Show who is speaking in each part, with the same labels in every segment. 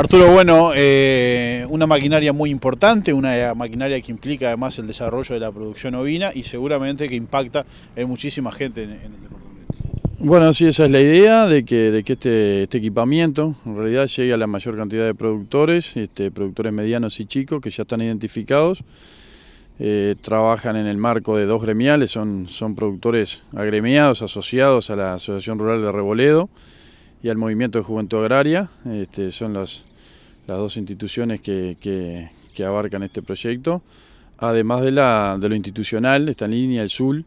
Speaker 1: Arturo, bueno, eh, una maquinaria muy importante, una maquinaria que implica además el desarrollo de la producción ovina y seguramente que impacta en muchísima gente en, el departamento. Bueno, sí, esa es la idea de que, este, este, equipamiento en realidad llegue a la mayor cantidad de productores, este, productores medianos y chicos que ya están identificados, eh, trabajan en el marco de dos gremiales, son, son productores agremiados, asociados a la Asociación Rural de Reboledo, y al Movimiento de Juventud Agraria. Este, son las, dos instituciones que, abarcan este proyecto. Además de, lo institucional, esta línea el SUL.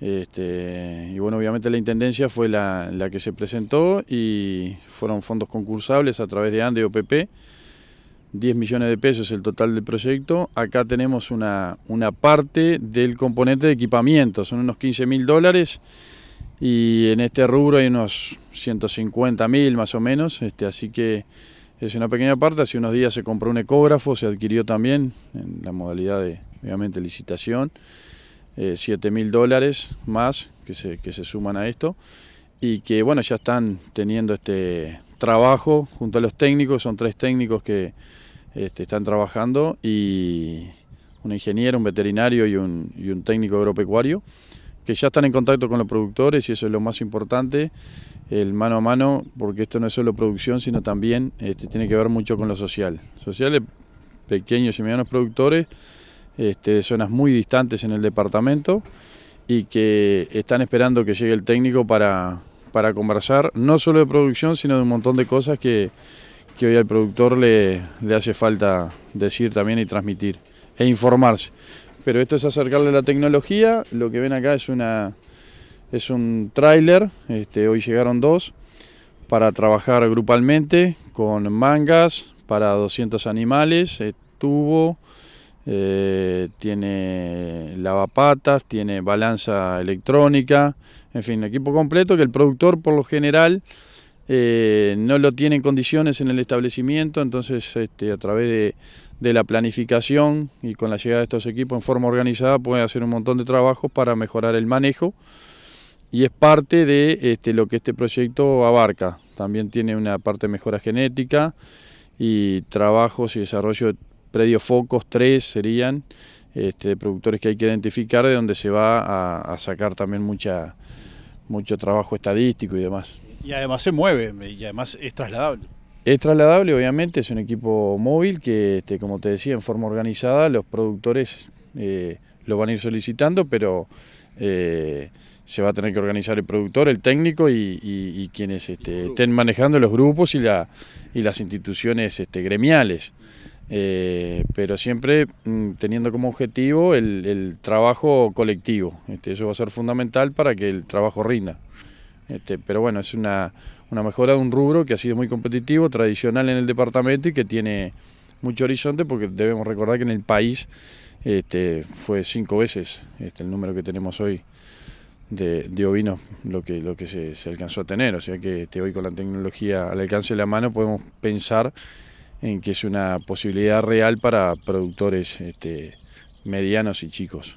Speaker 1: Este, y bueno, obviamente la Intendencia fue la, que se presentó y fueron fondos concursables a través de ANDE OPP. 10 millones de pesos el total del proyecto. Acá tenemos una, una parte del componente de equipamiento, son unos 15 mil dólares y en este rubro hay unos 150 mil más o menos, este, así que es una pequeña parte. Hace unos días se compró un ecógrafo, se adquirió también en la modalidad de, obviamente, licitación, eh, 7 mil dólares más que se, que se suman a esto y que, bueno, ya están teniendo este trabajo junto a los técnicos, son tres técnicos que este, están trabajando y un ingeniero, un veterinario y un, y un técnico agropecuario que ya están en contacto con los productores y eso es lo más importante, el mano a mano, porque esto no es solo producción, sino también este, tiene que ver mucho con lo social. Sociales, pequeños y medianos productores, este, de zonas muy distantes en el departamento y que están esperando que llegue el técnico para, conversar, no solo de producción, sino de un montón de cosas que, hoy al productor le, le hace falta decir también y transmitir e informarse. Pero esto es acercarle la tecnología, lo que ven acá es, una, es un tráiler, este, hoy llegaron dos, para trabajar grupalmente con mangas para 200 animales, eh, tubo, eh, tiene lavapatas, tiene balanza electrónica, en fin, equipo completo que el productor por lo general eh, no lo tienen condiciones en el establecimiento, entonces este, a través de, la planificación y con la llegada de estos equipos en forma organizada pueden hacer un montón de trabajos para mejorar el manejo y es parte de este, lo que este proyecto abarca. También tiene una parte de mejora genética y trabajos y desarrollo de predios focos, tres serían, este, productores que hay que identificar de donde se va a, sacar también mucha, mucho trabajo estadístico y demás. Y además se mueve, y además es trasladable. Es trasladable, obviamente, es un equipo móvil que, este, como te decía, en forma organizada los productores eh, lo van a ir solicitando, pero eh, se va a tener que organizar el productor, el técnico y, quienes este, estén manejando los grupos y, la, las instituciones este, gremiales. Eh, pero siempre mm, teniendo como objetivo el, trabajo colectivo. Este, eso va a ser fundamental para que el trabajo rinda. Este, pero bueno, es una, mejora de un rubro que ha sido muy competitivo, tradicional en el departamento y que tiene mucho horizonte porque debemos recordar que en el país este, fue cinco veces este, el número que tenemos hoy de, de ovinos lo que, lo que se, alcanzó a tener. O sea que hoy con la tecnología al alcance de la mano podemos pensar en que es una posibilidad real para productores medianos y chicos.